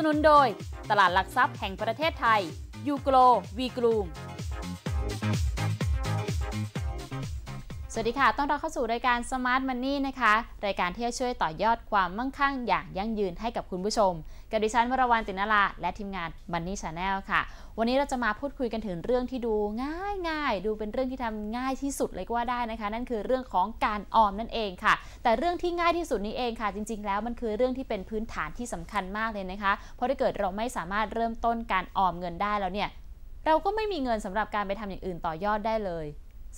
สนุนโดย ตลาดหลักทรัพย์แห่งประเทศไทย ยูโกลวีกรูมสวัสดีค่ะ ต้อนรับเข้าสู่รายการ Smart Money นะคะ รายการที่จะช่วยต่อยอดความมั่งคั่งอย่างยั่งยืนให้กับคุณผู้ชม กับดิฉันวรวรรณตินาลาและทีมงาน Money Channel ค่ะ วันนี้เราจะมาพูดคุยกันถึงเรื่องที่ดูง่ายง่ายดูเป็นเรื่องที่ทำง่ายที่สุดเลยก็ว่าได้นะคะ นั่นคือเรื่องของการออมนั่นเองค่ะ แต่เรื่องที่ง่ายที่สุดนี้เองค่ะ จริง ๆ แล้วมันคือเรื่องที่เป็นพื้นฐานที่สำคัญมากเลยนะคะ เพราะถ้าเกิดเราไม่สามารถเริ่มต้นการออมเงินได้แล้วเนี่ย เราก็ไม่มีเงินสำหรับการไปทำอย่างอื่น ต่อยอดได้เลย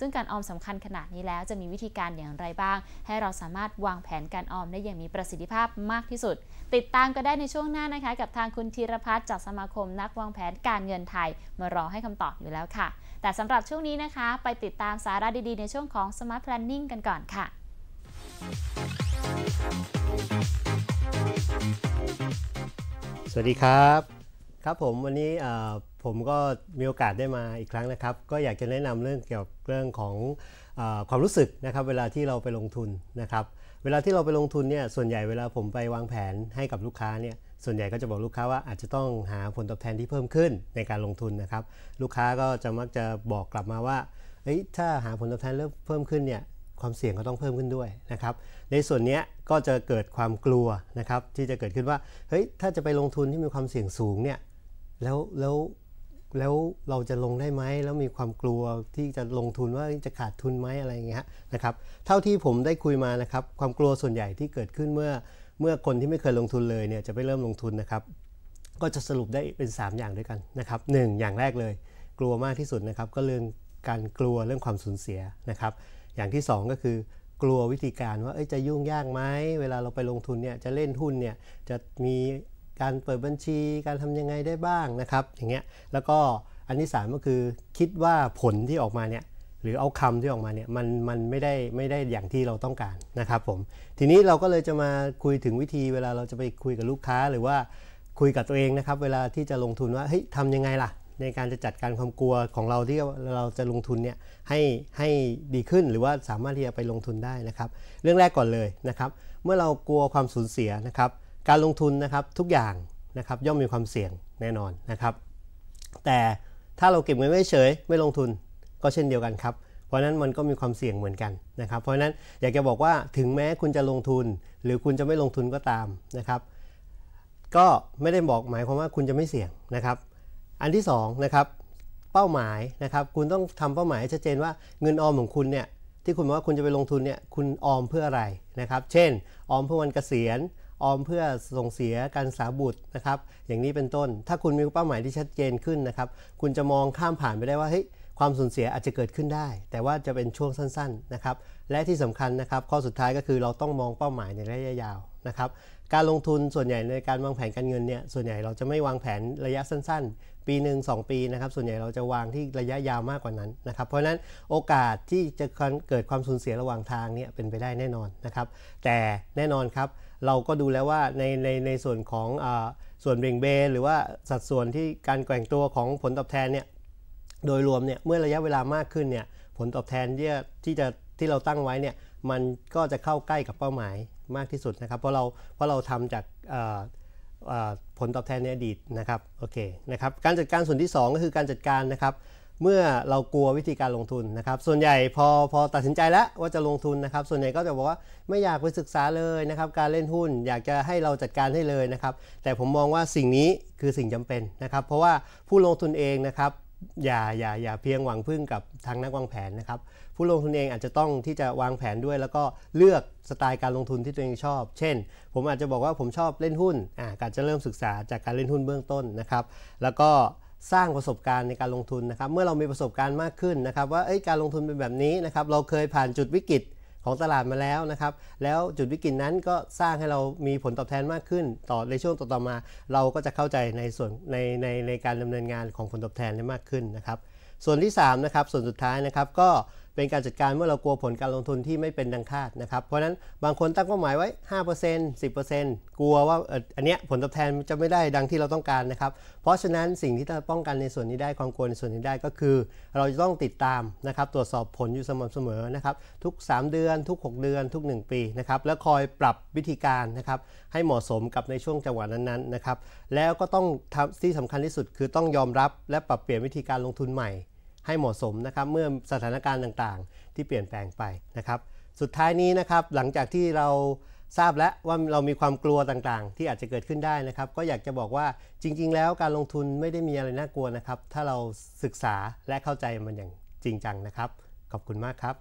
ซึ่งการออมสำคัญขนาดนี้แล้วจะมีวิธีการอย่างไรบ้าง ให้เราสามารถวางแผนการออมได้อย่างมีประสิทธิภาพมากที่สุด ติดตามก็ได้ในช่วงหน้านะคะ กับทางคุณธีรพัฒน์จากสมาคมนักวางแผนการเงินไทย มารอให้คำตอบอยู่แล้วค่ะ แต่สำหรับช่วงนี้นะคะ ไปติดตามสาระดีๆ ในช่วงของ Smart Planning กันก่อนค่ะ สวัสดีครับ ครับผมวันนี้ผมก็มีโอกาสได้มาอีกครั้งนะครับ ก็อยากจะแนะนำเรื่องเกี่ยวกับเรื่องของอความรู้สึกนะครับเวลาที่เราไปลงทุนนะครับเวลาที่เราไปลงทุนเนี่ย ส่วนใหญ่เวลาผมไปวางแผนให้กับลูกค้าเนี่ยส่วนใหญ่ก็จะบอกลูกค้าว่าอาจจะต้องหาผลตอบแทนที่เพิ่มขึ้นในการลงทุนนะครับ ลูกค้าก็จะมักจะบอกกลับมาว่าถ้าหาผลตอบแทนเพิ่มขึ้นเนี่ยความเสี่ยงก็ต้องเพิ่มขึ้นด้วยนะครับในส่วนนี้ก็จะเกิดความกลัวนะครับที่จะเกิดขึ้นว่าเฮ้ยถ้าจะไปลงทุนที่มีความเสี่ยงสูงเนี่ยแล้วแล้วแล้วเราจะลงได้ไหมแล้วมีความกลัวที่จะลงทุนว่าจะขาดทุนไหมอะไรอย่างเงี้ยนะครับ เท่าที่ผมได้คุยมานะครับ ความกลัวส่วนใหญ่ที่เกิดขึ้นเมื่อเมื่อคนที่ไม่เคยลงทุนเลยเนี่ยจะไปเริ่มลงทุนนะครับ ก็จะสรุปได้เป็น 3 อย่างด้วยกันนะครับหอย่างแรกเลย กลัวมากที่สุดนะครับก็เรื่องการกลัวเรื่องความสูญเสียนะครับ อย่างที่2ก็คือกลัววิธีการว่าจะยุ่งยากไหมเวลาเราไปลงทุนเนี่ยจะเล่นหุ้นเนี่ยจะมีการเปิดบัญชีการทำยังไงได้บ้างนะครับ อย่างเงี้ยแล้วก็อันที่3ก็คือคิดว่าผลที่ออกมาเนี่ยหรือเอาคำที่ออกมาเนี่ยมันมันไม่ได้ไม่ได้อย่างที่เราต้องการนะครับ ผม ทีนี้เราก็เลยจะมาคุยถึงวิธี เวลาเราจะไปคุยกับลูกค้าหรือว่าคุยกับตัวเองนะครับ เวลาที่จะลงทุนว่าเฮ้ยทำยังไงล่ะ ในการจะจัดการความกลัวของเราที่เราจะลงทุนเนี่ยให้ให้ดีขึ้นหรือว่าสามารถที่จะไปลงทุนได้นะครับ เรื่องแรกก่อนเลยนะครับ เมื่อเรากลัวความสูญเสียนะครับการลงทุนนะครับทุกอย่างนะครับย่อมมีความเสี่ยงแน่นอนนะครับ แต่ถ้าเราเก็บเงินไว้เฉยไม่ลงทุนก็เช่นเดียวกันครับเพราะนั้นมันก็มีความเสี่ยงเหมือนกันนะครับ เพราะนั้นอยากจะบอกว่าถึงแม้คุณจะลงทุนหรือคุณจะไม่ลงทุนก็ตามนะครับก็ไม่ได้บอกหมายความว่าคุณจะไม่เสี่ยงนะครับ อันที่2นะครับเป้าหมายนะครับคุณต้องทำเป้าหมายชัดเจนว่าเงินออมของคุณเนี่ยที่คุณบอกว่าคุณจะไปลงทุนเนี่ยคุณออมเพื่ออะไรนะครับเช่น ออมเพื่อวันเกษียณออมเพื่อส่งเสียการสาบุตรนะครับ อย่างนี้เป็นต้น ถ้าคุณมีเป้าหมายที่ชัดเจนขึ้นนะครับ คุณจะมองข้ามผ่านไปได้ว่าเฮ้ยความสูญเสียอาจจะเกิดขึ้นได้ แต่ว่าจะเป็นช่วงสั้นๆนะครับและที่สำคัญนะครับข้อสุดท้ายก็คือเราต้องมองเป้าหมายในระยะยาวนะครับ การลงทุนส่วนใหญ่ในการวางแผนการเงินเนี่ยส่วนใหญ่เราจะไม่วางแผนระยะสั้นๆ ปีหนึ่งสองปีนะครับส่วนใหญ่เราจะวางที่ระยะยาวมากกว่านั้นนะครับ เพราะฉะนั้นโอกาสที่จะเกิดความสูญเสียระหว่างทางเนี่ยเป็นไปได้แน่นอนนะครับ แต่แน่นอนครับเราก็ดูแล้วว่าในในในส่วนของส่วนเบ่งเบนหรือว่าสัดส่วนที่การแกว่งตัวของผลตอบแทนเนี่ยโดยรวมเนี่ยเมื่อระยะเวลามากขึ้นเนี่ยผลตอบแทนที่ที่จะที่เราตั้งไว้เนี่ยมันก็จะเข้าใกล้กับเป้าหมายมากที่สุดนะครับเพราะเราเพราะเราทำจากผลตอบแทนในอดีตนะครับโอเคนะครับ การจัดการส่วนที่ 2 ก็คือการจัดการนะครับเมื่อเรากลัววิธีการลงทุนนะครับ ส่วนใหญ่พอพอตัดสินใจแล้วว่าจะลงทุนนะครับ ส่วนใหญ่ก็จะบอกว่าไม่อยากไปศึกษาเลยนะครับการเล่นหุ้นอยากจะให้เราจัดการให้เลยนะครับแต่ผมมองว่าสิ่งนี้คือสิ่งจำเป็นนะครับ เพราะว่าผู้ลงทุนเองนะครับอย่าอย่าอย่าเพียงหวังพึ่งกับทางนักวางแผนนะครับ ผู้ลงทุนเองอาจจะต้องที่จะวางแผนด้วย แล้วก็เลือกสไตล์การลงทุนที่ตัวเองชอบ เช่น ผมอาจจะบอกว่าผมชอบเล่นหุ้นอ่าการจะเริ่มศึกษาจากการเล่นหุ้นเบื้องต้นนะครับแล้วก็สร้างประสบการณ์ในการลงทุนนะครับ เมื่อเรามีประสบการณ์มากขึ้นนะครับ ว่าการลงทุนเป็นแบบนี้นะครับเราเคยผ่านจุดวิกฤตของตลาดมาแล้วนะครับ แล้วจุดวิกฤตนั้นก็สร้างให้เรามีผลตอบแทนมากขึ้น ต่อในช่วงต่อๆมา เราก็จะเข้าใจในส่วนในในในการดำเนินงานของผลตอบแทนได้มากขึ้นนะครับส่วนที่ 3 นะครับ ส่วนสุดท้ายนะครับก็เป็นการจัดการเมื่อเรากลัวผลการลงทุนที่ไม่เป็นดังคาดนะครับ เพราะนั้นบางคนตั้งเป้าหมายไว้ 5% 10%กลัวว่าอันเนี้ยผลตอบแทนจะไม่ได้ดังที่เราต้องการนะครับ เพราะฉะนั้นสิ่งที่จะป้องกันในส่วนนี้ได้ความกลัวในส่วนนี้ได้ก็คือ เราจะต้องติดตามนะครับตรวจสอบผลอยู่สม่ำเสมอนะครับทุก 3 เดือน ทุก 6 เดือนทุก 1 ปีนะครับแล้วคอยปรับวิธีการนะครับให้เหมาะสมกับในช่วงจังหวะนั้นๆนะครับแล้วก็ต้องที่สำคัญที่สุด คือต้องยอมรับและปรับเปลี่ยนวิธีการลงทุนใหม่ให้เหมาะสมนะครับเมื่อสถานการณ์ต่างๆ ที่เปลี่ยนแปลงไปนะครับ สุดท้ายนี้นะครับ หลังจากที่เราทราบแล้วว่าเรามีความกลัวต่างๆ ที่อาจจะเกิดขึ้นได้นะครับ ก็อยากจะบอกว่าจริง ๆ แล้วการลงทุนไม่ได้มีอะไรน่ากลัวนะครับ ถ้าเราศึกษาและเข้าใจมันอย่างจริงจังนะครับขอบคุณมากครับ